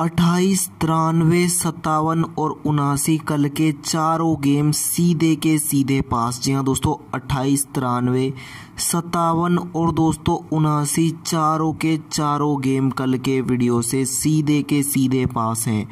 अट्ठाईस तिरानवे सत्तावन और उनासी कल के चारों गेम सीधे के सीधे पास जी हाँ दोस्तों अट्ठाईस तिरानवे सत्तावन और दोस्तों उनासी चारों के चारों गेम कल के वीडियो से सीधे के सीधे पास हैं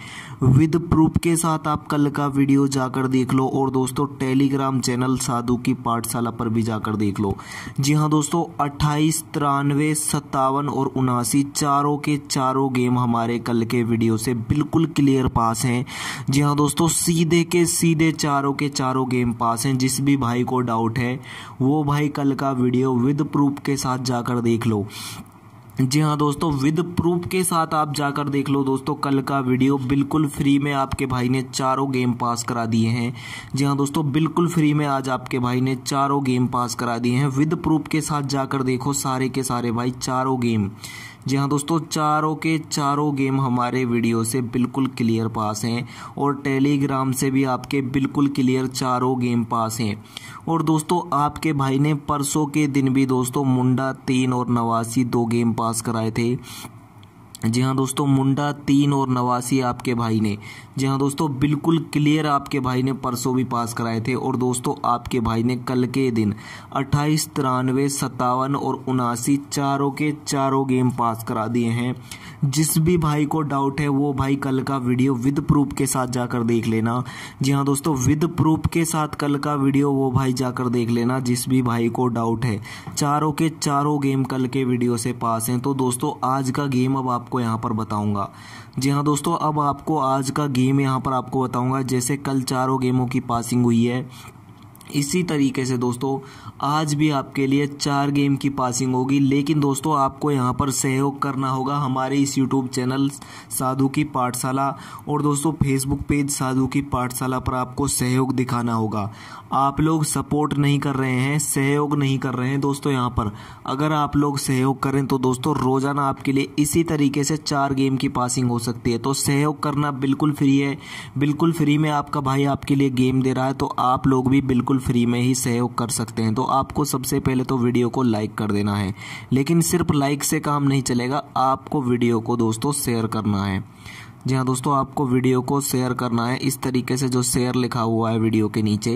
विद प्रूफ के साथ आप कल का वीडियो जाकर देख लो और दोस्तों टेलीग्राम चैनल साधु की पाठशाला पर भी जाकर देख लो जी हाँ दोस्तों अट्ठाईस तिरानवे सत्तावन और उनासी चारों के चारों गेम हमारे कल के वीडियो से बिल्कुल क्लियर पास हैं जी हाँ दोस्तों सीधे के सीधे चारों के चारों गेम पास हैं जिस भी भाई को डाउट है वो भाई कल का वीडियो वीडियो विद प्रूफ के साथ जाकर देख लो जी हाँ दोस्तों विद प्रूफ के साथ आप जाकर देख लो दोस्तों कल का वीडियो बिल्कुल फ्री में आपके भाई ने चारों गेम पास करा दिए हैं जी हाँ दोस्तों बिल्कुल फ्री में आज आपके भाई ने चारों गेम पास करा दिए हैं विद प्रूफ के साथ जाकर देखो सारे के सारे भाई चारों गेम जी हाँ दोस्तों चारों के चारों गेम हमारे वीडियो से बिल्कुल क्लियर पास हैं और टेलीग्राम से भी आपके बिल्कुल क्लियर चारों गेम पास हैं और दोस्तों आपके भाई ने परसों के दिन भी दोस्तों मुंडा तीन और नवासी दो गेम पास कराए थे जी हाँ दोस्तों मुंडा तीन और नवासी आपके भाई ने जी हाँ दोस्तों बिल्कुल क्लियर आपके भाई ने परसों भी पास कराए थे और दोस्तों आपके भाई ने कल के दिन अट्ठाईस तिरानवे सत्तावन और उनासी चारों के चारों गेम पास करा दिए हैं जिस भी भाई को डाउट है वो भाई कल का वीडियो विद प्रूफ के साथ जाकर देख लेना जी हाँ दोस्तों विद प्रूफ के साथ कल का वीडियो वो भाई जाकर देख लेना जिस भी भाई को डाउट है चारों के चारों गेम कल के वीडियो से पास हैं तो दोस्तों आज का गेम अब आपको यहाँ पर बताऊँगा जी हाँ दोस्तों अब आपको आज का गेम यहाँ पर आपको बताऊँगा जैसे कल चारों गेमों की पासिंग हुई है इसी तरीके से दोस्तों आज भी आपके लिए चार गेम की पासिंग होगी लेकिन दोस्तों आपको यहाँ पर सहयोग करना होगा हमारे इस यूट्यूब चैनल साधु की पाठशाला और दोस्तों फेसबुक पेज साधु की पाठशाला पर आपको सहयोग दिखाना होगा आप लोग सपोर्ट नहीं कर रहे हैं सहयोग नहीं कर रहे हैं दोस्तों यहाँ पर अगर आप लोग सहयोग करें तो दोस्तों रोज़ाना आपके लिए इसी तरीके से चार गेम की पासिंग हो सकती है तो सहयोग करना बिल्कुल फ्री है बिल्कुल फ्री में आपका भाई आपके लिए गेम दे रहा है तो आप लोग भी बिल्कुल फ्री में ही सहयोग कर सकते हैं तो आपको सबसे पहले तो वीडियो को लाइक कर देना है लेकिन सिर्फ लाइक से काम नहीं चलेगा आपको वीडियो को दोस्तों शेयर करना है जी हाँ दोस्तों आपको वीडियो को शेयर करना है इस तरीके से जो शेयर लिखा हुआ है वीडियो के नीचे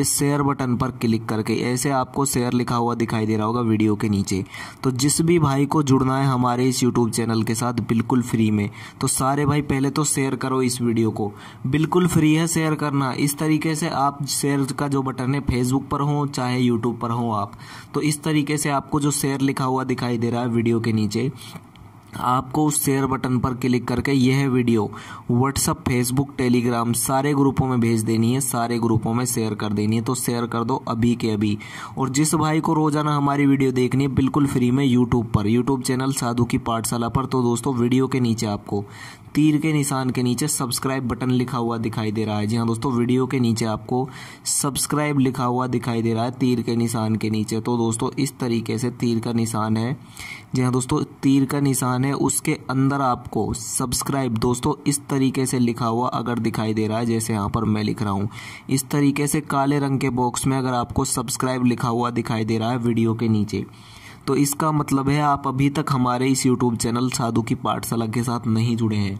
इस शेयर बटन पर क्लिक करके ऐसे आपको शेयर लिखा हुआ दिखाई दे रहा होगा वीडियो के नीचे तो जिस भी भाई को जुड़ना है हमारे इस यूट्यूब चैनल के साथ बिल्कुल फ्री में तो सारे भाई पहले तो शेयर करो इस वीडियो को बिल्कुल फ्री है शेयर करना इस तरीके से आप शेयर का जो बटन है फेसबुक पर हो चाहे यूट्यूब पर हो आप तो इस तरीके से आपको जो शेयर लिखा हुआ दिखाई दे रहा है वीडियो के नीचे आपको उस शेयर बटन पर क्लिक करके यह वीडियो व्हाट्सअप फेसबुक टेलीग्राम सारे ग्रुपों में भेज देनी है सारे ग्रुपों में शेयर कर देनी है तो शेयर कर दो अभी के अभी और जिस भाई को रोजाना हमारी वीडियो देखनी है बिल्कुल फ्री में यूट्यूब पर यूट्यूब चैनल साधु की पाठशाला पर तो दोस्तों वीडियो के नीचे आपको तीर के निशान के नीचे सब्सक्राइब बटन लिखा हुआ दिखाई दे रहा है जी हाँ दोस्तों वीडियो के नीचे आपको सब्सक्राइब लिखा हुआ दिखाई दे रहा है तीर के निशान के नीचे तो दोस्तों इस तरीके से तीर का निशान है जी हाँ दोस्तों तीर का निशान है उसके अंदर आपको सब्सक्राइब दोस्तों इस तरीके से लिखा हुआ अगर दिखाई दे रहा है जैसे यहाँ पर मैं लिख रहा हूँ इस तरीके से काले रंग के बॉक्स में अगर आपको सब्सक्राइब लिखा हुआ दिखाई दे रहा है वीडियो के नीचे तो इसका मतलब है आप अभी तक हमारे इस यूट्यूब चैनल साधु की पाठशाला के साथ नहीं जुड़े हैं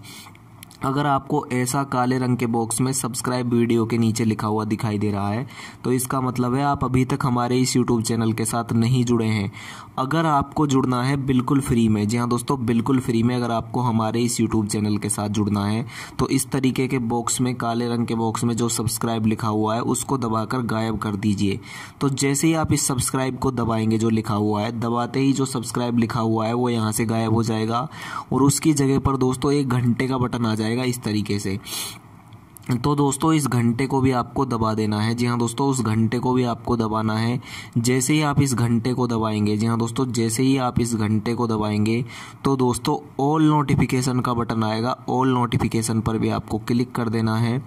अगर आपको ऐसा काले रंग के बॉक्स में सब्सक्राइब वीडियो के नीचे लिखा हुआ दिखाई दे रहा है तो इसका मतलब है आप अभी तक हमारे इस यूट्यूब चैनल के साथ नहीं जुड़े हैं अगर आपको जुड़ना है बिल्कुल फ्री में जी हाँ दोस्तों बिल्कुल फ्री में अगर आपको हमारे इस यूट्यूब चैनल के साथ जुड़ना है तो इस तरीके के बॉक्स में काले रंग के बॉक्स में जो सब्सक्राइब लिखा हुआ है उसको दबाकर गायब कर दीजिए तो जैसे ही आप इस सब्सक्राइब को दबाएंगे जो लिखा हुआ है दबाते ही जो सब्सक्राइब लिखा हुआ है वो यहाँ से गायब हो जाएगा और उसकी जगह पर दोस्तों एक घंटे का बटन आ जाएगा जाएगा इस तरीके से तो दोस्तों इस घंटे को भी आपको दबा देना है जी हाँ दोस्तों उस घंटे को भी आपको दबाना है जैसे ही आप इस घंटे को दबाएंगे जी हाँ दोस्तों जैसे ही आप इस घंटे को दबाएंगे तो दोस्तों ऑल नोटिफिकेशन का बटन आएगा ऑल नोटिफिकेशन पर भी आपको क्लिक कर देना है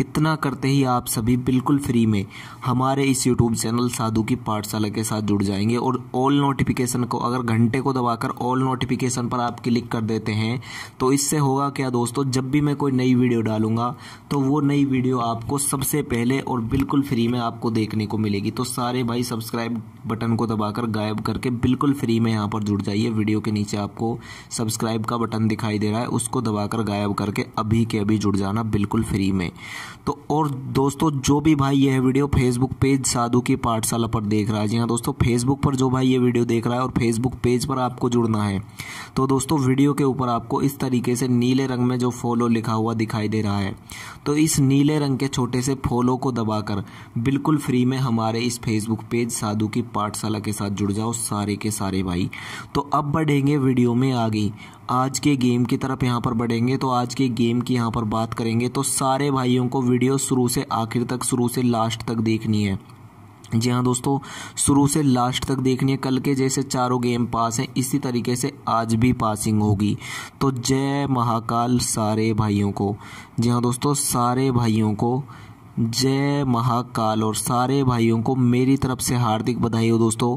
इतना करते ही आप सभी बिल्कुल फ्री में हमारे इस यूट्यूब चैनल साधु की पाठशाला के साथ जुड़ जाएंगे और ऑल नोटिफिकेशन को अगर घंटे को दबाकर ऑल नोटिफिकेशन पर आप क्लिक कर देते हैं तो इससे होगा क्या दोस्तों जब भी मैं कोई नई वीडियो डालूंगा तो वो नई वीडियो आपको सबसे पहले और बिल्कुल फ्री में आपको देखने को मिलेगी तो सारे भाई सब्सक्राइब बटन को दबाकर गायब करके बिल्कुल फ्री में यहाँ पर जुड़ जाइए वीडियो के नीचे आपको सब्सक्राइब का बटन दिखाई दे रहा है उसको दबाकर गायब करके अभी के अभी जुड़ जाना बिल्कुल फ्री में तो और दोस्तों जो भी भाई यह वीडियो फेसबुक पेज साधु की पाठशाला पर देख रहा है जी हाँ दोस्तों फेसबुक पर जो भाई ये वीडियो देख रहा है और फेसबुक पेज पर आपको जुड़ना है तो दोस्तों वीडियो के ऊपर आपको इस तरीके से नीले रंग में जो फॉलो लिखा हुआ दिखाई दे रहा है तो तो इस नीले रंग के छोटे से फॉलो को दबाकर बिल्कुल फ्री में हमारे इस फेसबुक पेज साधु की पाठशाला के साथ जुड़ जाओ सारे के सारे भाई तो अब बढ़ेंगे वीडियो में आगे आज के गेम की तरफ यहाँ पर बढ़ेंगे तो आज के गेम की यहाँ पर बात करेंगे तो सारे भाइयों को वीडियो शुरू से आखिर तक शुरू से लास्ट तक देखनी है जी हाँ दोस्तों शुरू से लास्ट तक देखनी है कल के जैसे चारों गेम पास हैं इसी तरीके से आज भी पासिंग होगी तो जय महाकाल सारे भाइयों को जी हाँ दोस्तों सारे भाइयों को जय महाकाल और सारे भाइयों को मेरी तरफ से हार्दिक बधाई हो दोस्तों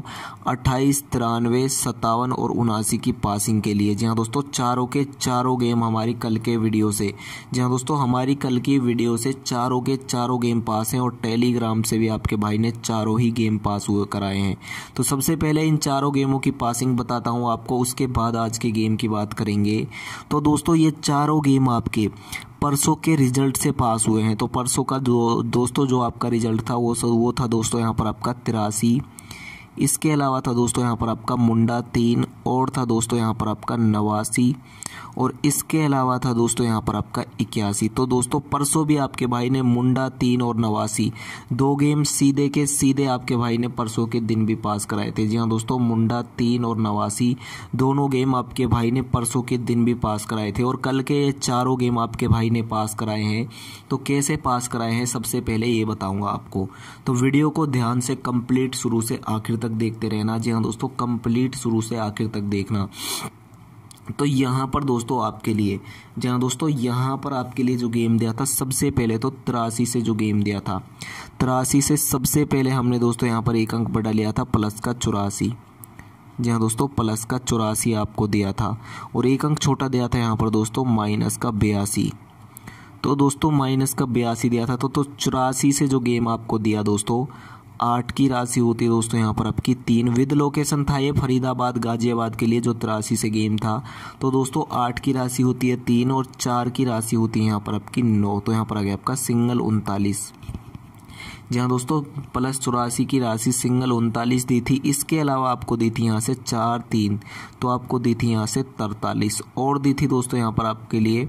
अट्ठाईस तिरानवे सत्तावन और उनासी की पासिंग के लिए जी हाँ दोस्तों चारों के चारों गेम हमारी कल के वीडियो से जी हाँ दोस्तों हमारी कल की वीडियो से चारों के चारों गेम पास हैं और टेलीग्राम से भी आपके भाई ने चारों ही गेम पास हुए कराए हैं तो सबसे पहले इन चारों गेमों की पासिंग बताता हूँ आपको उसके बाद आज के गेम की बात करेंगे तो दोस्तों ये चारों गेम आपके परसों के रिजल्ट से पास हुए हैं तो परसों का जो दोस्तों जो आपका रिजल्ट था वो वो था दोस्तों यहाँ पर आपका तिरासी इसके अलावा था दोस्तों यहाँ पर आपका मुंडा तीन और था दोस्तों यहाँ पर आपका नवासी और इसके अलावा था दोस्तों यहाँ पर आपका इक्यासी तो दोस्तों परसों भी आपके भाई ने मुंडा तीन और नवासी दो गेम सीधे के सीधे आपके भाई ने परसों के दिन भी पास कराए थे जी हाँ दोस्तों मुंडा तीन और नवासी दोनों गेम आपके भाई ने परसों के दिन भी पास कराए थे और कल के चारों गेम आपके भाई ने पास कराए हैं तो कैसे पास कराए हैं सबसे पहले ये बताऊँगा आपको तो वीडियो को ध्यान से कम्प्लीट शुरू से आखिर तक देखते रहना जी हाँ दोस्तों कम्प्लीट शुरू से आखिर तक देखना तो यहाँ पर दोस्तों आपके लिए जहाँ दोस्तों यहाँ पर आपके लिए जो गेम दिया था सबसे पहले तो तिरासी से जो गेम दिया था तिरासी से सबसे पहले हमने दोस्तों यहाँ पर एक अंक बढ़ा लिया था प्लस का चौरासी जी हाँ दोस्तों प्लस का चौरासी आपको दिया था और एक अंक छोटा दिया था यहाँ पर दोस्तों माइनस का बयासी तो दोस्तों माइनस का बयासी दिया था तो तो चौरासी से जो गेम आपको दिया दोस्तों आठ की राशि होती है दोस्तों यहाँ पर आपकी तीन विद लोकेशन था ये फरीदाबाद गाजियाबाद के लिए जो तिरासी से गेम था तो दोस्तों आठ की राशि होती है तीन और चार की राशि होती है यहाँ पर आपकी नौ तो यहाँ पर आ गया आपका सिंगल उनतालीस जी हाँ दोस्तों प्लस चौरासी की राशि सिंगल उनतालीस दी थी इसके अलावा आपको दी थी यहाँ से चार तीन तो आपको दी थी यहाँ से तरतालीस और दी थी दोस्तों यहाँ पर आपके लिए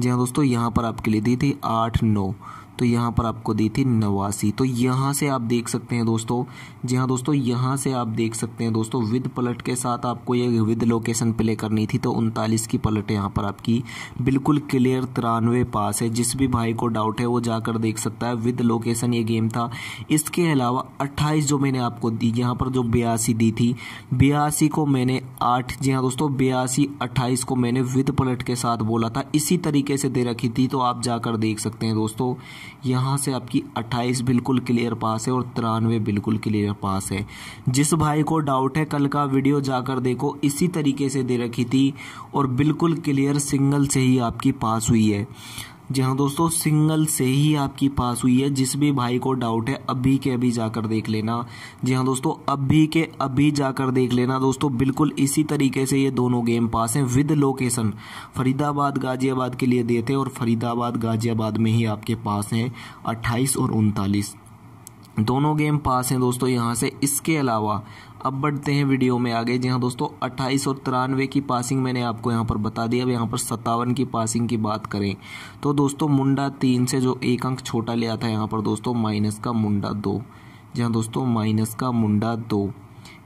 जी हाँ दोस्तों यहाँ पर आपके लिए दी थी आठ नौ तो यहाँ पर आपको दी थी नवासी तो यहाँ से आप देख सकते हैं दोस्तों जी हाँ दोस्तों यहाँ से आप देख सकते हैं दोस्तों विद पलट के साथ आपको ये विद लोकेशन प्ले करनी थी तो उनतालीस की पलट यहाँ पर आपकी बिल्कुल क्लियर तिरानवे पास है जिस भी भाई को डाउट है वो जाकर देख सकता है विद लोकेशन ये गेम था इसके अलावा अट्ठाईस जो मैंने आपको दी यहाँ पर जो बयासी दी थी बयासी को मैंने आठ जी हाँ दोस्तों बयासी अट्ठाईस को मैंने विद पलट के साथ बोला था इसी तरीके से दे रखी थी तो आप जाकर देख सकते हैं दोस्तों यहाँ से आपकी 28 बिल्कुल क्लियर पास है और तिरानवे बिल्कुल क्लियर पास है जिस भाई को डाउट है कल का वीडियो जाकर देखो इसी तरीके से दे रखी थी और बिल्कुल क्लियर सिंगल से ही आपकी पास हुई है जी हाँ दोस्तों सिंगल से ही आपकी पास हुई है जिस भी भाई को डाउट है अभी के अभी जाकर देख लेना जी हाँ दोस्तों अभी के अभी जाकर देख लेना दोस्तों बिल्कुल इसी तरीके से ये दोनों गेम पास हैं विद लोकेशन फरीदाबाद गाजियाबाद के लिए देते और फरीदाबाद गाजियाबाद में ही आपके पास हैं अट्ठाईस और उनतालीस दोनों गेम पास हैं दोस्तों यहाँ से इसके अलावा अब बढ़ते हैं वीडियो में आगे जी हाँ दोस्तों अट्ठाईस और तिरानवे की पासिंग मैंने आपको यहाँ पर बता दिया अब यहाँ पर सत्तावन की पासिंग की बात करें तो दोस्तों मुंडा तीन से जो एक अंक छोटा लिया था यहाँ पर दोस्तों माइनस का मुंडा दो जी हाँ दोस्तों माइनस का मुंडा दो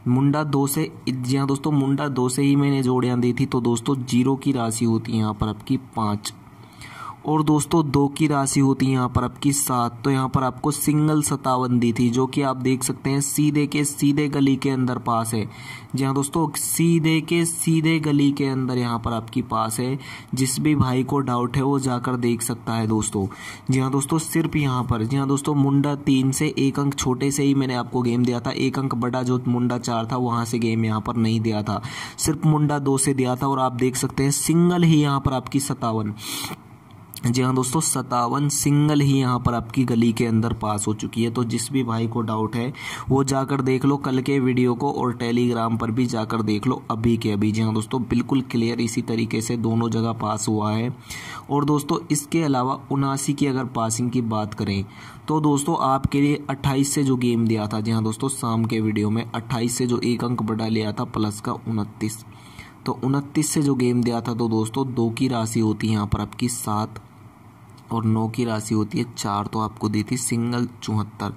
मुंडा दो से जी हाँ दोस्तों मुंडा दो से ही मैंने जोड़ियाँ दी थी तो दोस्तों जीरो की राशि होती है यहाँ पर आपकी पाँच और दोस्तों दो की राशि होती है यहाँ पर आपकी सात तो यहाँ पर आपको सिंगल सतावन दी थी जो कि आप देख सकते हैं सीधे के सीधे गली के अंदर पास है जी हाँ दोस्तों सीधे के सीधे गली के अंदर यहाँ पर आपकी पास है जिस भी भाई को डाउट है वो जाकर देख सकता है दोस्तों जी हाँ दोस्तों सिर्फ यहाँ पर जी हाँ दोस्तों मुंडा तीन से एक अंक छोटे से ही मैंने आपको गेम दिया था एक अंक बड़ा जो मुंडा चार था वहाँ से गेम यहाँ पर नहीं दिया था सिर्फ मुंडा दो से दिया था और आप देख सकते हैं सिंगल ही यहाँ पर आपकी सतावन जी हाँ दोस्तों सतावन सिंगल ही यहाँ पर आपकी गली के अंदर पास हो चुकी है तो जिस भी भाई को डाउट है वो जाकर देख लो कल के वीडियो को और टेलीग्राम पर भी जाकर देख लो अभी के अभी जी हाँ दोस्तों बिल्कुल क्लियर इसी तरीके से दोनों जगह पास हुआ है और दोस्तों इसके अलावा उनासी की अगर पासिंग की बात करें तो दोस्तों आपके लिए अट्ठाईस से जो गेम दिया था जी हाँ दोस्तों शाम के वीडियो में अट्ठाईस से जो एक अंक बढ़ा लिया था प्लस का उनतीस तो उनतीस से जो गेम दिया था तो दोस्तों दो की राशि होती है यहाँ पर आपकी सात और नौ की राशि होती है चार तो आपको दी थी सिंगल चौहत्तर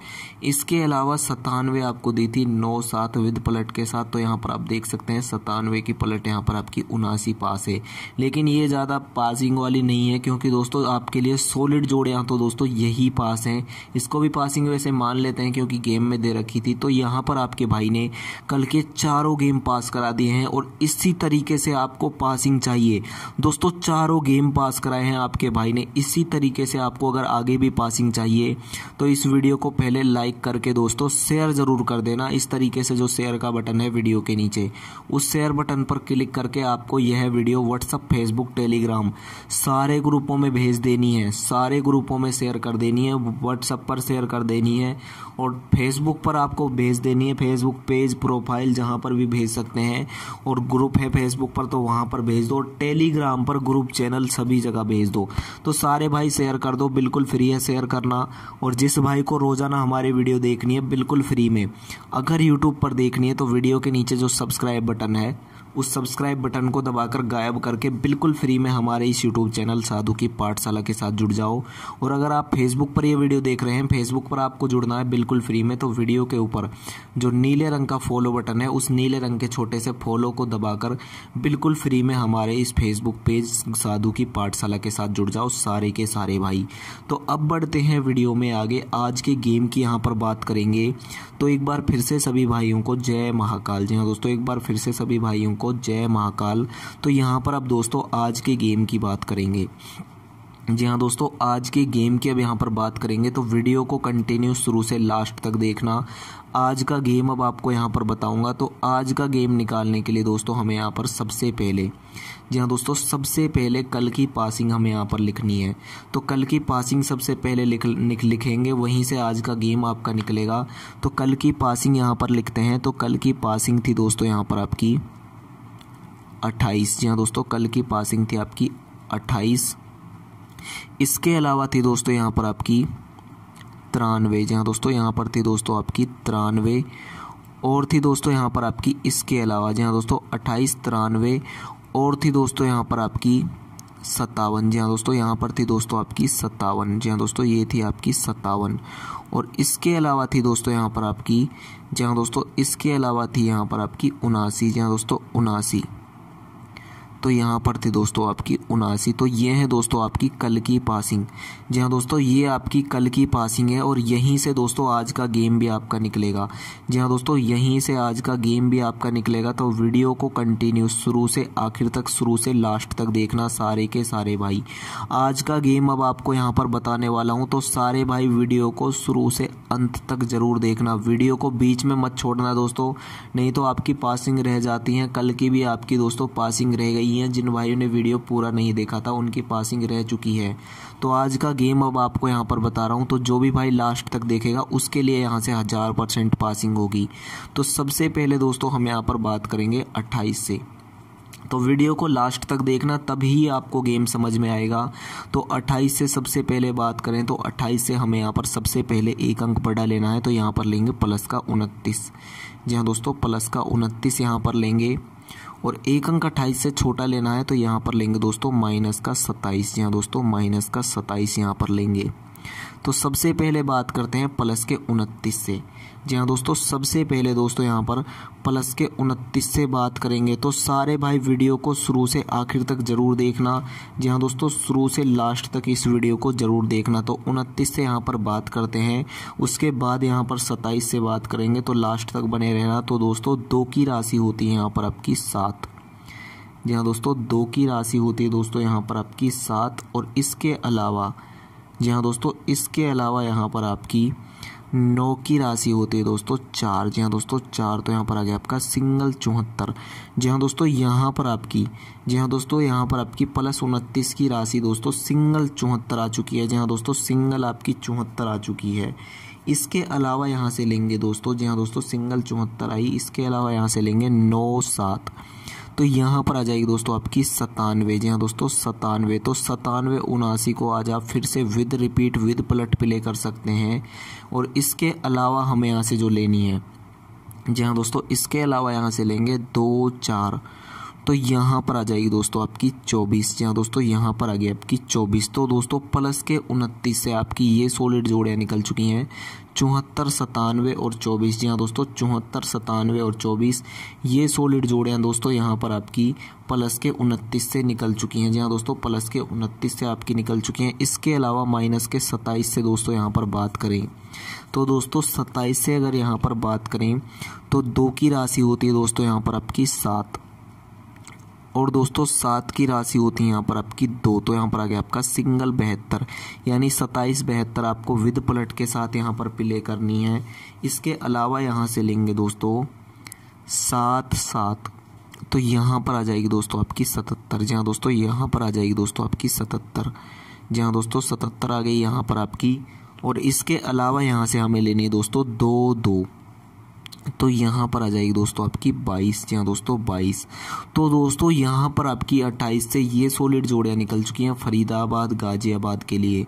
इसके अलावा सतानवे आपको दी थी नौ सात विद पलट के साथ तो यहाँ पर आप देख सकते हैं सतानवे की पलट यहाँ पर आपकी उनासी पास है लेकिन ये ज़्यादा पासिंग वाली नहीं है क्योंकि दोस्तों आपके लिए सोलिड जोड़ यहाँ तो दोस्तों यही पास हैं इसको भी पासिंग वैसे मान लेते हैं क्योंकि गेम में दे रखी थी तो यहाँ पर आपके भाई ने कल के चारों गेम पास करा दिए हैं और इसी तरीके से आपको पासिंग चाहिए दोस्तों चारों गेम पास कराए हैं आपके भाई ने इसी तरीके से आपको अगर आगे भी पासिंग चाहिए तो इस वीडियो को पहले लाइक करके दोस्तों शेयर ज़रूर कर देना इस तरीके से जो शेयर का बटन है वीडियो के नीचे उस शेयर बटन पर क्लिक करके आपको यह वीडियो व्हाट्सअप फेसबुक टेलीग्राम सारे ग्रुपों में भेज देनी है सारे ग्रुपों में शेयर कर देनी है व्हाट्सअप पर शेयर कर देनी है और फेसबुक पर आपको भेज देनी है फेसबुक पेज प्रोफाइल जहाँ पर भी भेज सकते हैं और ग्रुप है फेसबुक पर तो वहाँ पर भेज दो टेलीग्राम पर ग्रुप चैनल सभी जगह भेज दो तो सारे भाई शेयर कर दो बिल्कुल फ्री है शेयर करना और जिस भाई को रोज़ाना हमारे वीडियो देखनी है बिल्कुल फ्री में अगर यूट्यूब पर देखनी है तो वीडियो के नीचे जो सब्सक्राइब बटन है उस सब्सक्राइब बटन को दबाकर गायब करके बिल्कुल फ्री में हमारे इस यूट्यूब चैनल साधु की पाठशाला के साथ जुड़ जाओ और अगर आप फेसबुक पर ये वीडियो देख रहे हैं फेसबुक पर आपको जुड़ना है बिल्कुल बिल्कुल फ्री में तो वीडियो के ऊपर जो नीले रंग का फॉलो बटन है उस नीले रंग के छोटे से फॉलो को दबाकर बिल्कुल फ्री में हमारे इस फेसबुक पेज साधु की पाठशाला के साथ जुड़ जाओ सारे के सारे भाई तो अब बढ़ते हैं वीडियो में आगे आज के गेम की यहाँ पर बात करेंगे तो एक बार फिर से सभी भाइयों को जय महाकाल जी हाँ दोस्तों एक बार फिर से सभी भाइयों को जय महाकाल तो यहाँ पर अब दोस्तों आज के गेम की बात करेंगे जी हाँ दोस्तों आज के गेम की अब यहाँ पर बात करेंगे तो वीडियो को कंटिन्यू शुरू से लास्ट तक देखना आज का गेम अब आपको यहाँ पर बताऊँगा तो आज का गेम निकालने के लिए दोस्तों हमें यहाँ पर सबसे पहले जी हाँ दोस्तों सबसे पहले कल की पासिंग हमें यहाँ पर लिखनी है तो कल की पासिंग सबसे पहले लिख लिखेंगे वहीं से आज का गेम आपका निकलेगा तो कल की पासिंग यहाँ पर लिखते हैं तो कल की पासिंग थी दोस्तों यहाँ पर आपकी अट्ठाईस जी हाँ दोस्तों कल की पासिंग थी आपकी अट्ठाईस इसके अलावा थी दोस्तों यहाँ पर आपकी तिरानवे जहाँ दोस्तों यहाँ पर थी दोस्तों आपकी तिरानवे और थी दोस्तों यहाँ पर आपकी इसके अलावा जहाँ दोस्तों अट्ठाईस तिरानवे और थी दोस्तों यहाँ पर आपकी सत्तावन जी हाँ दोस्तों यहाँ पर थी दोस्तों आपकी सत्तावन जी हाँ दोस्तों ये थी आपकी सत्तावन और इसके अलावा थी दोस्तों यहाँ पर आपकी जी हाँ दोस्तों इसके अलावा थी यहाँ पर आपकी उनासी जी हाँ दोस्तों उनासी तो यहाँ पर थी दोस्तों आपकी उनासी तो ये है दोस्तों आपकी कल की पासिंग जी हाँ दोस्तों ये आपकी कल की पासिंग है और यहीं से दोस्तों आज का गेम भी आपका निकलेगा जी हाँ दोस्तों यहीं से आज का गेम भी आपका निकलेगा तो वीडियो को कंटिन्यू शुरू से आखिर तक शुरू से लास्ट तक देखना सारे के सारे भाई आज का गेम अब आपको यहाँ पर बताने वाला हूँ तो सारे भाई वीडियो को शुरू से अंत तक ज़रूर देखना वीडियो को बीच में मत छोड़ना दोस्तों नहीं तो आपकी पासिंग रह जाती हैं कल की भी आपकी दोस्तों पासिंग रह गई रही हैं जिन भाइयों ने वीडियो पूरा नहीं देखा था उनकी पासिंग रह चुकी है तो आज का गेम अब आपको यहाँ पर बता रहा हूँ तो जो भी भाई लास्ट तक देखेगा उसके लिए यहाँ से हज़ार परसेंट पासिंग होगी तो सबसे पहले दोस्तों हम यहाँ पर बात करेंगे अट्ठाईस से तो वीडियो को लास्ट तक देखना तभी आपको गेम समझ में आएगा तो 28 से सबसे पहले बात करें तो 28 से हमें यहाँ पर सबसे पहले एक अंक पढ़ा लेना है तो यहाँ पर लेंगे प्लस का उनतीस जी हाँ दोस्तों प्लस का उनतीस यहाँ पर लेंगे और एक अंक अट्ठाईस से छोटा लेना है तो यहाँ पर लेंगे दोस्तों माइनस का सत्ताईस यहाँ दोस्तों माइनस का सत्ताईस यहाँ पर लेंगे तो सबसे पहले बात करते हैं प्लस के उनतीस से जी हाँ दोस्तों सबसे पहले दोस्तों यहाँ पर प्लस के उनतीस से बात करेंगे तो सारे भाई वीडियो को शुरू से आखिर तक ज़रूर देखना जी हाँ दोस्तों शुरू से लास्ट तक इस वीडियो को ज़रूर देखना तो उनतीस से यहाँ पर बात करते हैं उसके बाद यहाँ पर सत्ताईस से बात करेंगे तो लास्ट तक बने रहना तो दोस्तों दो की राशि होती है यहाँ पर आपकी सात जी हाँ दोस्तों दो की राशि होती है दोस्तों यहाँ पर आपकी सात और इसके अलावा जी हाँ दोस्तों इसके अलावा यहाँ पर आपकी नौ की राशि होती है दोस्तों चार जी हाँ दोस्तों चार तो यहाँ पर आ गया आपका सिंगल चौहत्तर जी हाँ दोस्तों यहाँ पर आपकी जी हाँ दोस्तों यहाँ पर आपकी प्लस उनतीस की राशि दोस्तों सिंगल चौहत्तर आ चुकी है जी हाँ दोस्तों सिंगल आपकी चौहत्तर आ चुकी है इसके अलावा यहाँ से लेंगे दोस्तों जी हाँ दोस्तों सिंगल चौहत्तर आई इसके अलावा यहाँ से लेंगे नौ सात तो यहाँ पर आ जाएगी दोस्तों आपकी सतानवे जी हाँ दोस्तों सतानवे तो सतानवे उनासी को आज आप फिर से विद रिपीट विद पलट प्ले कर सकते हैं और इसके अलावा हमें यहाँ से जो लेनी है जी हाँ दोस्तों इसके अलावा यहाँ से लेंगे दो चार तो यहाँ पर आ जाएगी दोस्तों आपकी चौबीस यहाँ दोस्तों यहाँ पर आ गई आपकी चौबीस तो दोस्तों प्लस के उनतीस से आपकी ये सोलिड जोड़ियाँ निकल चुकी हैं चौहत्तर सतानवे और चौबीस जी हाँ दोस्तों चौहत्तर सतानवे और चौबीस ये सोलिड जोड़ियाँ दोस्तों यहाँ पर आपकी प्लस के उनतीस से निकल चुकी हैं जी हाँ दोस्तों प्लस के उनतीस से आपकी निकल चुकी हैं इसके अलावा माइनस के सत्ताईस से दोस्तों यहाँ पर बात करें तो दोस्तों सत्ताईस से अगर यहाँ पर बात करें तो दो की राशि होती है दोस्तों यहाँ पर आपकी सात और दोस्तों सात की राशि होती है यहाँ पर आपकी दो तो यहाँ पर आ गया आपका सिंगल बहत्तर यानी सताइस बहत्तर आपको विद पलट के साथ यहाँ पर प्ले करनी है इसके अलावा यहाँ से लेंगे दोस्तों सात सात तो यहाँ पर आ जाएगी दोस्तों आपकी सतहत्तर जी हाँ दोस्तों यहाँ पर आ जाएगी दोस्तों आपकी सतहत्तर जी हाँ दोस्तों सतहत्तर आ गई यहाँ पर आपकी और इसके अलावा यहाँ से हमें लेनी है दोस्तों दो दो तो यहाँ पर आ जाएगी दोस्तों आपकी बाईस जी हाँ दोस्तों बाईस तो दोस्तों यहाँ पर आपकी अट्ठाईस से ये सॉलिड जोड़ियाँ निकल चुकी हैं फरीदाबाद गाज़ियाबाद के लिए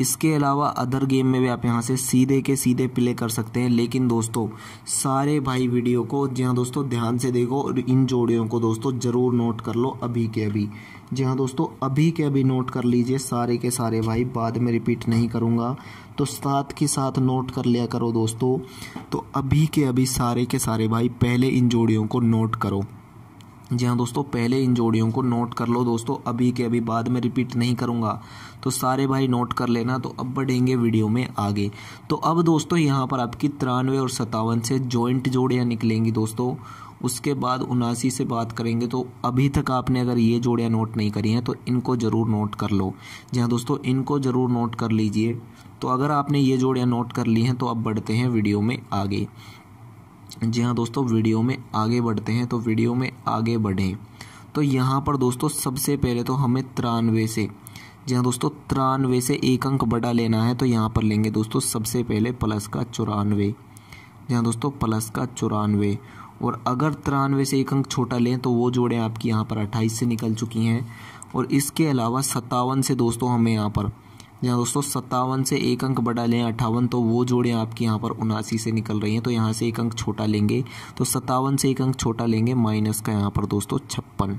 इसके अलावा अदर गेम में भी आप यहाँ से सीधे के सीधे प्ले कर सकते हैं लेकिन दोस्तों सारे भाई वीडियो को जी हाँ दोस्तों ध्यान से देखो और इन जोड़ियों को दोस्तों ज़रूर नोट कर लो अभी के अभी जी हाँ दोस्तों अभी के अभी नोट कर लीजिए सारे के सारे भाई बाद में रिपीट नहीं करूँगा तो साथ के साथ नोट कर लिया करो दोस्तों तो अभी के अभी सारे के सारे भाई पहले इन जोड़ियों को नोट करो जी हाँ दोस्तों पहले इन जोड़ियों को नोट कर लो दोस्तों अभी के अभी बाद में रिपीट नहीं करूँगा तो सारे भाई नोट कर लेना तो अब बढ़ेंगे वीडियो में आगे तो अब दोस्तों यहाँ पर आपकी तिरानवे और सत्तावन से जॉइंट जोड़ियाँ निकलेंगी दोस्तों उसके बाद उनासी से बात करेंगे तो अभी तक आपने अगर ये जोड़ियाँ नोट नहीं करी हैं तो इनको ज़रूर नोट कर लो जी हाँ दोस्तों इनको ज़रूर नोट कर लीजिए तो अगर आपने ये जोड़ियाँ नोट कर ली हैं तो अब बढ़ते हैं वीडियो में आगे जी हाँ दोस्तों वीडियो में आगे बढ़ते हैं तो वीडियो में आगे बढ़ें तो यहाँ पर दोस्तों सबसे पहले तो हमें तिरानवे से जी हाँ दोस्तों तिरानवे से एक अंक बटा लेना है तो यहाँ पर लेंगे दोस्तों सबसे पहले प्लस का चौरानवे जी हाँ दोस्तों प्लस का चौरानवे और अगर तिरानवे से एक अंक छोटा लें तो वो जोड़ें आपकी यहाँ पर अट्ठाईस से निकल चुकी हैं और इसके अलावा सत्तावन से दोस्तों हमें यहाँ पर जहाँ दोस्तों सत्तावन से एक अंक बटा लें अट्ठावन तो वो जोड़ें आपकी यहाँ पर उनासी से निकल रही हैं तो यहाँ से एक अंक छोटा लेंगे तो सत्तावन से एक अंक छोटा लेंगे माइनस का यहाँ पर दोस्तों छप्पन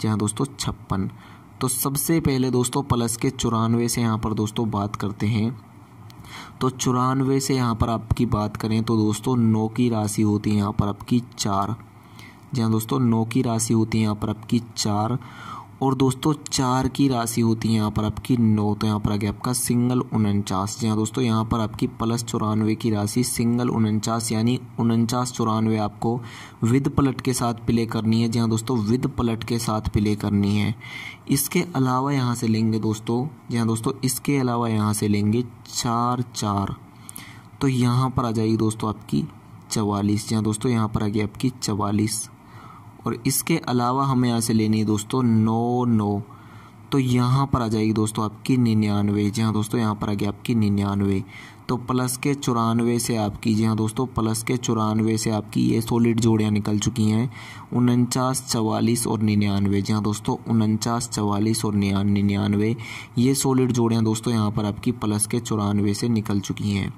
जहाँ दोस्तों छप्पन तो सबसे पहले दोस्तों प्लस के चौरानवे से यहाँ पर दोस्तों बात करते हैं तो चौरानवे से यहाँ पर आपकी बात करें तो दोस्तों नौ की राशि होती है यहाँ पर आपकी चार जहाँ दोस्तों नौ की राशि होती है यहाँ पर आपकी चार और दोस्तों चार की राशि होती है यहाँ पर आपकी नौ तो यहाँ पर आ गया आपका सिंगल उनचास जी हाँ दोस्तों यहाँ पर आपकी प्लस चौरानवे की राशि सिंगल उनचास यानी उनचास चौरानवे आपको विद पलट के साथ प्ले करनी है जी हाँ दोस्तों विद पलट के साथ प्ले करनी है इसके अलावा यहाँ से लेंगे दोस्तों जी हाँ दोस्तों इसके अलावा यहाँ से लेंगे चार चार तो यहाँ पर आ जाएगी दोस्तों आपकी चवालीस जी हाँ दोस्तों यहाँ पर आ गई आपकी चवालीस और इसके अलावा हमें यहाँ से लेनी है दोस्तों नौ नौ तो यहाँ पर आ जाएगी दोस्तों आपकी निन्यानवे जी हाँ दोस्तों यहाँ पर आ गया आपकी निन्यानवे तो प्लस के चौरानवे से आपकी जी हाँ दोस्तों प्लस के चौरानवे से आपकी ये सॉलिड जोड़ियाँ निकल चुकी हैं उनचास चवालीस और निन्यानवे जी हाँ दोस्तों उनचास चवालीस और निन्यानवे ये सॉलिड जोड़ियाँ दोस्तों यहाँ पर आपकी प्लस के चौरानवे से निकल चुकी हैं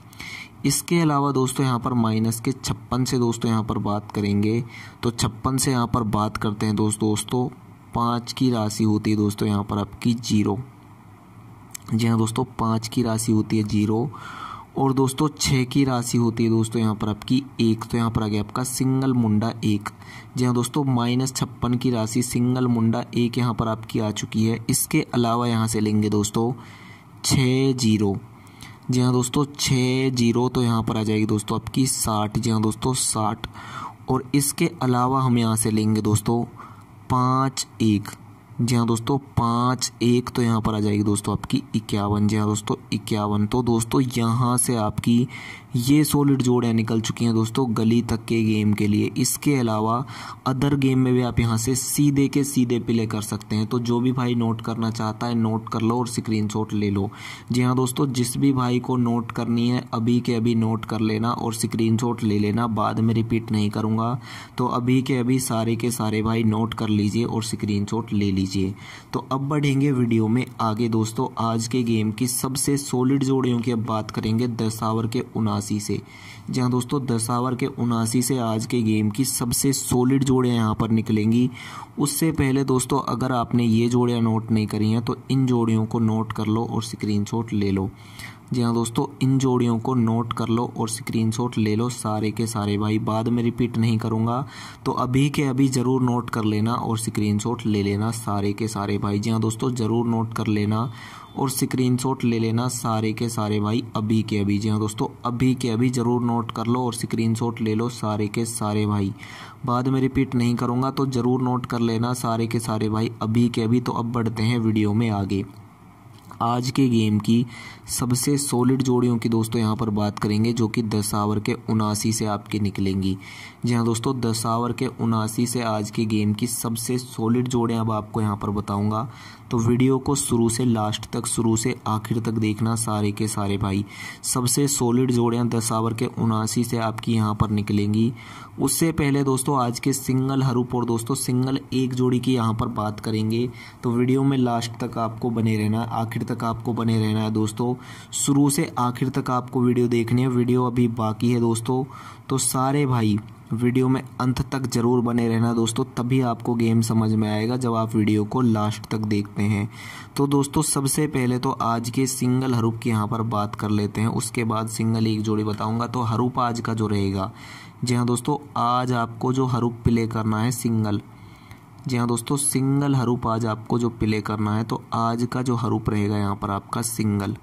इसके अलावा दोस्तों यहाँ पर माइनस के छप्पन से दोस्तों यहाँ पर बात करेंगे तो छप्पन से यहाँ पर बात करते हैं दोस्त दोस्तों पाँच की राशि होती है दोस्तों यहाँ पर आपकी जीरो जी हाँ दोस्तों पाँच की राशि होती है जीरो और दोस्तों छः की राशि होती है दोस्तों यहाँ पर आपकी एक तो यहाँ पर आ गया आपका सिंगल मुंडा एक जी हाँ दोस्तों माइनस छप्पन की राशि सिंगल मुंडा एक यहाँ पर आपकी आ चुकी है इसके अलावा यहाँ से लेंगे दोस्तों छः जीरो जी हाँ दोस्तों छः जीरो तो यहाँ पर आ जाएगी दोस्तों आपकी साठ जी हाँ दोस्तों साठ और इसके अलावा हम यहाँ से लेंगे दोस्तों पाँच एक जी हाँ दोस्तों पाँच एक तो यहाँ पर आ जाएगी दोस्तों आपकी इक्यावन जी हाँ दोस्तों इक्यावन तो दोस्तों यहाँ से आपकी ये सॉलिड जोड़ियाँ निकल चुकी हैं दोस्तों गली तक के गेम के लिए इसके अलावा अदर गेम में भी आप यहाँ से सीधे के सीधे प्ले कर सकते हैं तो जो भी भाई नोट करना चाहता है नोट कर लो और स्क्रीन ले लो जी हाँ दोस्तों जिस भी भाई को नोट करनी है अभी के अभी नोट कर लेना और स्क्रीन ले लेना बाद में रिपीट नहीं करूँगा तो अभी के अभी सारे के सारे भाई नोट कर लीजिए और स्क्रीन ले लीजिए तो अब बढ़ेंगे वीडियो में आगे दोस्तों आज के गेम की सबसे सॉलिड जोड़ियों की अब बात करेंगे दसावर के उनास उनासी से जहां दोस्तों दस के उनासी से आज के गेम की सबसे सॉलिड जोड़ें यहाँ पर निकलेंगी उससे पहले दोस्तों अगर आपने ये जोड़ियाँ नोट नहीं करी हैं तो इन जोड़ियों को नोट कर लो और स्क्रीन ले लो जी हाँ दोस्तों इन जोड़ियों को नोट कर लो और स्क्रीनशॉट ले लो सारे के सारे भाई बाद में रिपीट नहीं करूँगा तो अभी के अभी ज़रूर नोट कर लेना और स्क्रीनशॉट ले लेना सारे के सारे भाई जी हाँ दोस्तों ज़रूर नोट कर लेना और स्क्रीनशॉट ले लेना सारे के सारे भाई अभी के अभी जी हाँ दोस्तों अभी के अभी ज़रूर नोट कर लो और स्क्रीनशॉट ले लो सारे के सारे भाई बाद में रिपीट नहीं करूँगा तो ज़रूर नोट कर लेना सारे के सारे भाई अभी के अभी तो अब बढ़ते हैं वीडियो में आगे आज के गेम की सबसे सॉलिड जोड़ियों की दोस्तों यहाँ पर बात करेंगे जो कि दस आवर के उनासी से आपके निकलेंगी जी हाँ दोस्तों दस आवर के उनासी से आज के गेम की सबसे सॉलिड जोड़ियाँ अब आपको यहाँ पर बताऊँगा तो वीडियो को शुरू से लास्ट तक शुरू से आखिर तक देखना सारे के सारे भाई सबसे सॉलिड जोड़ियाँ दस आवर के उनासी से आपकी यहाँ पर निकलेंगी उससे पहले दोस्तों आज के सिंगल हरूप और दोस्तों सिंगल एक जोड़ी की यहाँ पर बात करेंगे तो वीडियो में लास्ट तक आपको बने रहना है आखिर तक आपको बने रहना है दोस्तों शुरू से आखिर तक आपको वीडियो देखनी है वीडियो अभी बाकी है दोस्तों तो सारे भाई वीडियो में अंत तक ज़रूर बने रहना दोस्तों तभी आपको गेम समझ में आएगा जब आप वीडियो को लास्ट तक देखते हैं तो दोस्तों सबसे पहले तो आज के सिंगल हरूप की यहाँ पर बात कर लेते हैं उसके बाद सिंगल एक जोड़ी बताऊँगा तो हरूप आज का जो रहेगा जी हाँ दोस्तों आज आपको जो हरूप प्ले करना है सिंगल जी हाँ दोस्तों सिंगल हरूप आज आपको जो प्ले करना है तो आज का जो हरूप रहेगा यहाँ पर आपका सिंगल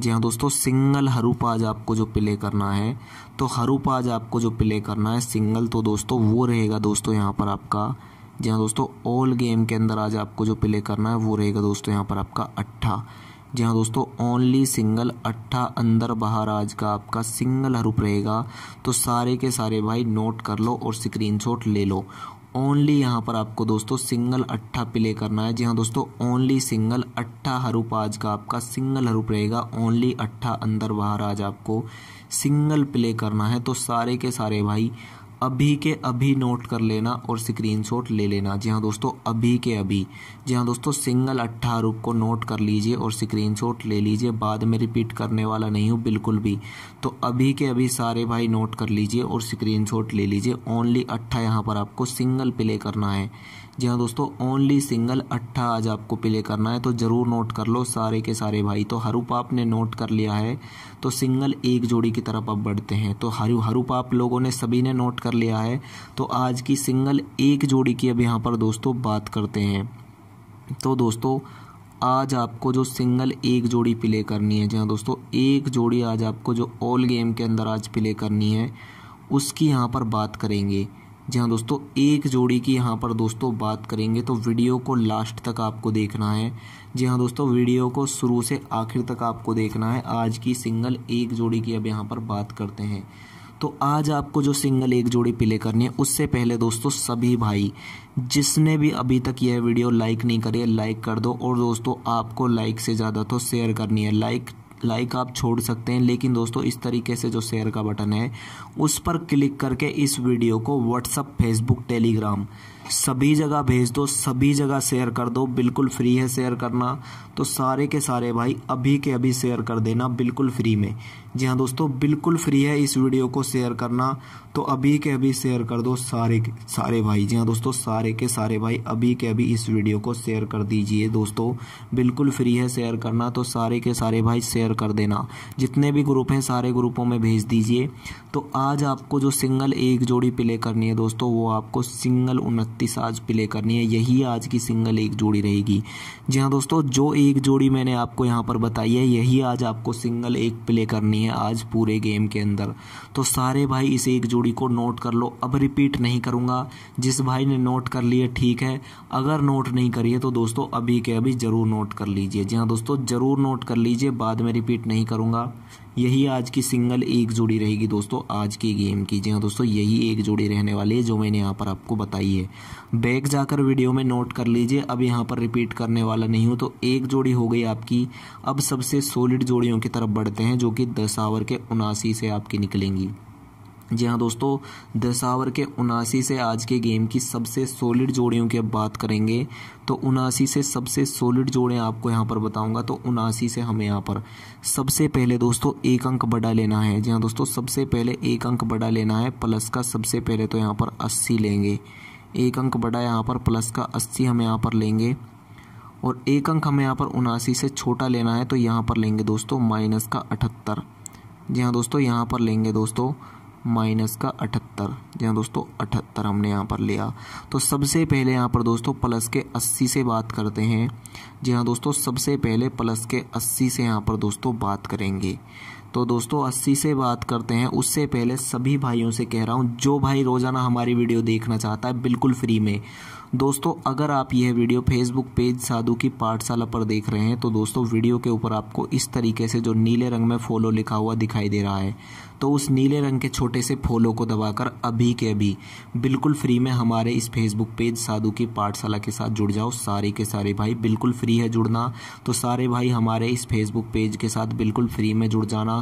जी हाँ दोस्तों सिंगल हरूप आज आपको जो प्ले करना है तो हरूपाज आपको जो प्ले करना है सिंगल तो दोस्तों वो रहेगा दोस्तों यहाँ पर आपका जी हाँ दोस्तों ऑल गेम के अंदर आज आपको जो प्ले करना है वो रहेगा दोस्तों यहाँ पर आपका अट्ठा जी हाँ दोस्तों ओनली सिंगल अट्ठा अंदर बाहर आज का आपका सिंगल हरूप रहेगा तो सारे के सारे भाई नोट कर लो और स्क्रीनशॉट ले लो ओनली यहाँ पर आपको दोस्तों सिंगल अट्ठा प्ले करना है जी हाँ दोस्तों ओनली सिंगल अट्ठा हरूप आज का आपका सिंगल हरूप रहेगा ओनली अट्ठा अंदर बाहर आज आपको सिंगल प्ले करना है तो सारे के सारे भाई अभी के अभी नोट कर लेना और स्क्रीनशॉट ले लेना जी हाँ दोस्तों अभी के अभी जी हाँ दोस्तों सिंगल अट्ठा रूप को नोट कर लीजिए और स्क्रीनशॉट ले लीजिए बाद में रिपीट करने वाला नहीं हूँ बिल्कुल भी तो अभी के अभी सारे भाई नोट कर लीजिए और स्क्रीन ले लीजिए ओनली अट्ठा यहाँ पर आपको सिंगल प्ले करना है जी हाँ दोस्तों ओनली सिंगल अट्ठा आज आपको प्ले करना है तो ज़रूर नोट कर लो सारे के सारे भाई तो पाप ने नोट कर लिया है तो सिंगल एक जोड़ी की तरफ आप बढ़ते हैं तो हरू हरू पाप लोगों ने सभी ने नोट कर कर लिया है तो आज की सिंगल एक जोड़ी की अब यहाँ पर दोस्तों बात करते हैं तो दोस्तों आज आपको जो सिंगल एक जोड़ी प्ले करनी है जहाँ दोस्तों एक जोड़ी आज आपको जो ऑल गेम के अंदर आज प्ले करनी है उसकी यहाँ पर बात करेंगे जहाँ दोस्तों एक जोड़ी की यहाँ पर दोस्तों बात करेंगे तो वीडियो को लास्ट तक आपको देखना है जी हाँ दोस्तों वीडियो को शुरू से आखिर तक आपको देखना है आज की सिंगल एक जोड़ी की अब यहाँ पर बात करते हैं तो आज आपको जो सिंगल एक जोड़ी प्ले करनी है उससे पहले दोस्तों सभी भाई जिसने भी अभी तक यह वीडियो लाइक नहीं करी है लाइक कर दो और दोस्तों आपको लाइक से ज़्यादा तो शेयर करनी है लाइक लाइक आप छोड़ सकते हैं लेकिन दोस्तों इस तरीके से जो शेयर का बटन है उस पर क्लिक करके इस वीडियो को व्हाट्सअप फेसबुक टेलीग्राम सभी जगह भेज दो सभी जगह शेयर कर दो बिल्कुल फ्री है शेयर करना तो सारे के सारे भाई अभी के अभी शेयर कर देना बिल्कुल फ्री में जी हाँ दोस्तों बिल्कुल फ्री है इस वीडियो को शेयर करना तो अभी के अभी शेयर कर दो सारे सारे भाई जी हाँ दोस्तों सारे के सारे भाई अभी के अभी इस वीडियो को शेयर कर दीजिए दोस्तों बिल्कुल फ्री है शेयर करना तो सारे के सारे भाई शेयर कर देना जितने भी ग्रुप हैं सारे ग्रुपों में भेज दीजिए तो आज आपको जो सिंगल एक जोड़ी प्ले करनी है दोस्तों वो आपको सिंगल उनतीस आज प्ले करनी है यही आज की सिंगल एक जोड़ी रहेगी जी हाँ दोस्तों जो एक जोड़ी मैंने आपको यहाँ पर बताई है यही आज आपको सिंगल एक प्ले करनी है आज पूरे गेम के अंदर तो सारे भाई इसे एक जोड़ी जोड़ी को नोट कर लो अब रिपीट नहीं करूँगा जिस भाई ने नोट कर लिए ठीक है अगर नोट नहीं करिए तो दोस्तों अभी के अभी ज़रूर नोट कर लीजिए जी हाँ दोस्तों ज़रूर नोट कर लीजिए बाद में रिपीट नहीं करूँगा यही आज की सिंगल एक जोड़ी रहेगी दोस्तों आज की गेम की जी हाँ दोस्तों यही एक जोड़ी रहने वाली है जो मैंने यहाँ पर आपको बताई है बैक जाकर वीडियो में नोट कर लीजिए अब यहाँ पर रिपीट करने वाला नहीं हूँ तो एक जोड़ी हो गई आपकी अब सबसे सॉलिड जोड़ियों की तरफ बढ़ते हैं जो कि दस आवर के उनासी से आपकी निकलेंगी जी हाँ दोस्तों दसावर के उनासी से आज के गेम की सबसे सॉलिड जोड़ियों की अब बात करेंगे तो उनासी से सबसे सॉलिड जोड़े आपको यहाँ पर बताऊँगा तो उनासी से हमें यहाँ पर सबसे पहले दोस्तों एक अंक बड़ा लेना है जी हाँ दोस्तों सबसे पहले एक अंक बड़ा लेना है प्लस का सबसे पहले तो यहाँ पर अस्सी लेंगे एक अंक बड़ा यहाँ पर प्लस का अस्सी हम यहाँ पर लेंगे और एक अंक हमें यहाँ पर उनासी से छोटा लेना है तो यहाँ पर लेंगे दोस्तों माइनस का अठहत्तर जी हाँ दोस्तों यहाँ पर लेंगे दोस्तों माइनस का अठहत्तर हाँ दोस्तों अठहत्तर हमने यहाँ पर लिया तो सबसे पहले यहाँ पर दोस्तों प्लस के अस्सी से बात करते हैं जी हाँ दोस्तों सबसे पहले प्लस के अस्सी से यहाँ पर दोस्तों बात करेंगे तो दोस्तों अस्सी से बात करते हैं उससे पहले सभी भाइयों से कह रहा हूँ जो भाई रोज़ाना हमारी वीडियो देखना चाहता है बिल्कुल फ्री में दोस्तों अगर आप यह वीडियो फेसबुक पेज साधु की पाठशाला पर देख रहे हैं तो दोस्तों वीडियो के ऊपर आपको इस तरीके से जो नीले रंग में फॉलो लिखा हुआ दिखाई दे रहा है तो उस नीले रंग के छोटे से फोलो को दबाकर अभी के अभी बिल्कुल फ्री में हमारे इस फेसबुक पेज साधु की पाठशाला के साथ जुड़ जाओ सारे के सारे भाई बिल्कुल फ्री है जुड़ना तो सारे भाई हमारे इस फेसबुक पेज के साथ बिल्कुल फ्री में जुड़ जाना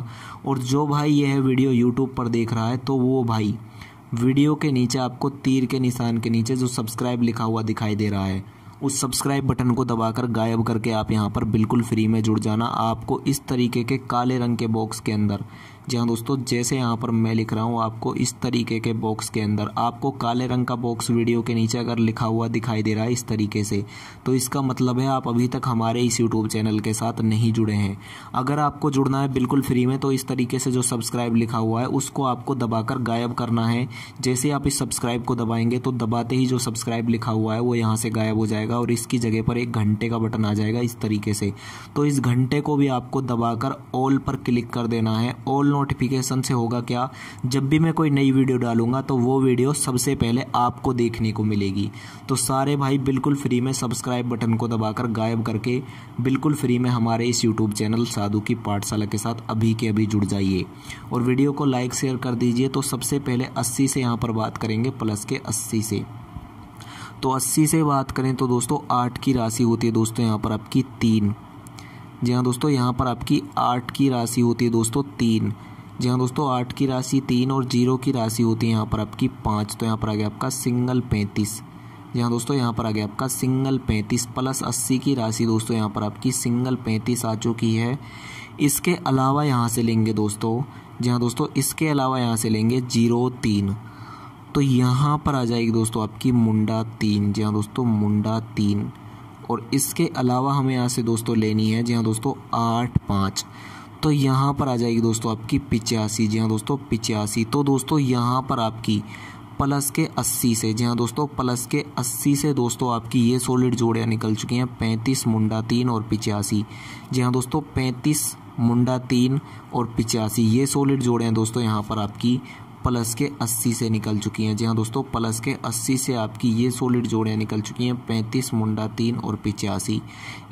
और जो भाई यह वीडियो यूट्यूब पर देख रहा है तो वो भाई वीडियो के नीचे आपको तीर के निशान के नीचे जो सब्सक्राइब लिखा हुआ दिखाई दे रहा है उस सब्सक्राइब बटन को दबाकर गायब करके आप यहाँ पर बिल्कुल फ्री में जुड़ जाना आपको इस तरीके के काले रंग के बॉक्स के अंदर जी हाँ दोस्तों जैसे यहाँ पर मैं लिख रहा हूँ आपको इस तरीके के बॉक्स के अंदर आपको काले रंग का बॉक्स वीडियो के नीचे अगर लिखा हुआ दिखाई दे रहा है इस तरीके से तो इसका मतलब है आप अभी तक हमारे इस यूट्यूब चैनल के साथ नहीं जुड़े हैं अगर आपको जुड़ना है बिल्कुल फ्री में तो इस तरीके से जो सब्सक्राइब लिखा हुआ है उसको आपको दबाकर गायब करना है जैसे आप इस सब्सक्राइब को दबाएंगे तो दबाते ही जो सब्सक्राइब लिखा हुआ है वो यहाँ से गायब हो जाएगा और इसकी जगह पर एक घंटे का बटन आ जाएगा इस तरीके से तो इस घंटे को भी आपको दबाकर ऑल पर क्लिक कर देना है ऑल नोटिफिकेशन से होगा क्या जब भी मैं कोई नई वीडियो डालूंगा तो वो वीडियो सबसे पहले आपको देखने को मिलेगी तो सारे भाई बिल्कुल फ्री में सब्सक्राइब बटन को दबाकर गायब करके बिल्कुल फ्री में हमारे इस यूट्यूब चैनल साधु की पाठशाला के साथ अभी के अभी जुड़ जाइए और वीडियो को लाइक शेयर कर दीजिए तो सबसे पहले अस्सी से यहाँ पर बात करेंगे प्लस के अस्सी से तो अस्सी से बात करें तो दोस्तों आठ की राशि होती है दोस्तों यहाँ पर आपकी तीन जी हाँ दोस्तों यहाँ पर आपकी आठ की राशि होती है दोस्तों तीन जी हाँ दोस्तों आठ की राशि तीन और जीरो की राशि होती है यहाँ पर आपकी पाँच तो यहाँ पर आ गया आपका सिंगल पैंतीस जी हाँ दोस्तों यहाँ पर आ गया आपका सिंगल पैंतीस प्लस अस्सी की राशि दोस्तों यहाँ पर आपकी सिंगल पैंतीस आ चुकी है इसके अलावा यहाँ से लेंगे दोस्तों जी हाँ दोस्तों इसके अलावा यहाँ से लेंगे जीरो तीन तो यहाँ पर आ जाएगी दोस्तों आपकी मुंडा तीन जी हाँ दोस्तों मुंडा तीन और इसके अलावा हमें यहाँ से दोस्तों लेनी है जी हाँ दोस्तों आठ पाँच तो यहाँ पर आ जाएगी दोस्तों आपकी पिचासी जी हाँ दोस्तों पिचासी तो दोस्तों यहाँ पर आपकी प्लस के 80 से जी हाँ दोस्तों प्लस के 80 से दोस्तों आपकी ये सॉलिड जोड़ियाँ निकल चुकी हैं 35 मुंडा तीन और पिचासी जी हाँ दोस्तों 35 मुंडा तीन और पिचासी ये सॉलिड जोड़े हैं दोस्तों यहाँ पर आपकी प्लस के 80 से निकल चुकी हैं जी हाँ दोस्तों प्लस के 80 से आपकी ये सॉलिड जोड़ियाँ निकल चुकी हैं पैंतीस मुंडा तीन और पिचासी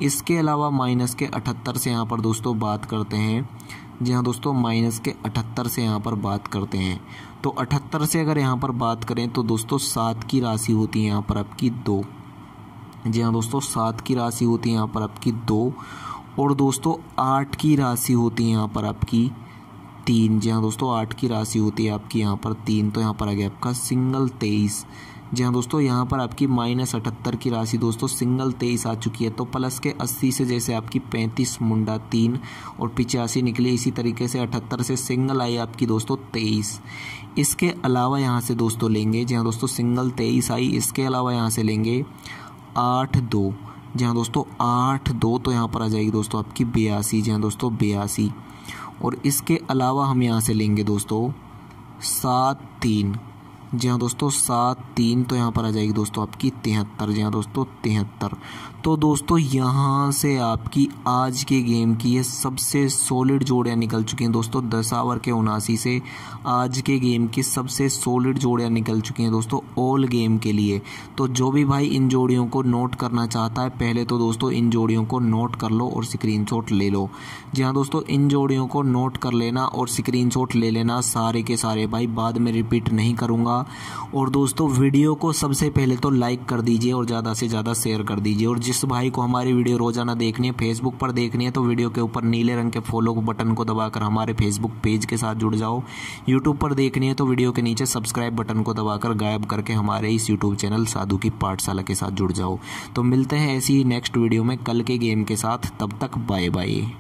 इसके अलावा माइनस के 78 से यहाँ पर दोस्तों बात करते हैं जी हाँ दोस्तों माइनस के 78 से यहाँ पर बात करते हैं तो 78 से अगर यहाँ पर बात करें तो दोस्तों सात की राशि होती है यहाँ पर आपकी दो जी हाँ दोस्तों सात की राशि होती है यहाँ पर आपकी दो और दोस्तों आठ की राशि होती है यहाँ पर आपकी तीन जी हाँ दोस्तों आठ की राशि होती है आपकी यहाँ पर तीन तो यहाँ पर आ गया आपका सिंगल तेईस जी हाँ दोस्तों यहाँ पर आपकी माइनस अठहत्तर की राशि दोस्तों सिंगल तेईस आ चुकी है तो प्लस के अस्सी से जैसे आपकी पैंतीस मुंडा तीन और पिचासी निकली इसी तरीके से अठहत्तर से सिंगल आई आपकी दोस्तों तेईस इसके अलावा यहाँ से दोस्तों लेंगे जी हाँ दोस्तों सिंगल तेईस आई इसके अलावा यहाँ से लेंगे आठ दो जी हाँ दोस्तों आठ दो तो यहाँ पर आ जाएगी दोस्तों आपकी बयासी जी हाँ दोस्तों बयासी और इसके अलावा हम यहाँ से लेंगे दोस्तों सात तीन जी हाँ दोस्तों सात तीन तो यहाँ पर आ जाएगी दोस्तों आपकी तिहत्तर जी हाँ दोस्तों तिहत्तर तो दोस्तों यहाँ से आपकी आज के गेम की ये सबसे सॉलिड जोड़ियाँ निकल चुकी हैं दोस्तों दसावर के उनासी से आज के गेम की सबसे सॉलिड जोड़ियाँ निकल चुकी हैं दोस्तों ऑल गेम के लिए तो जो भी भाई इन जोड़ियों को नोट करना चाहता है पहले तो दोस्तों इन जोड़ियों को नोट कर लो और स्क्रीन ले लो जी हाँ दोस्तों इन जोड़ियों को नोट कर लेना और स्क्रीन ले लेना सारे के सारे भाई बाद में रिपीट नहीं करूँगा होगा और दोस्तों वीडियो को सबसे पहले तो लाइक कर दीजिए और ज़्यादा से ज़्यादा शेयर कर दीजिए और जिस भाई को हमारी वीडियो रोज़ाना देखनी है फेसबुक पर देखनी है तो वीडियो के ऊपर नीले रंग के फॉलो बटन को दबाकर हमारे फेसबुक पेज के साथ जुड़ जाओ यूट्यूब पर देखनी है तो वीडियो के नीचे सब्सक्राइब बटन को दबाकर गायब करके हमारे इस यूट्यूब चैनल साधु की पाठशाला के साथ जुड़ जाओ तो मिलते हैं ऐसी नेक्स्ट वीडियो में कल के गेम के साथ तब तक बाय बाय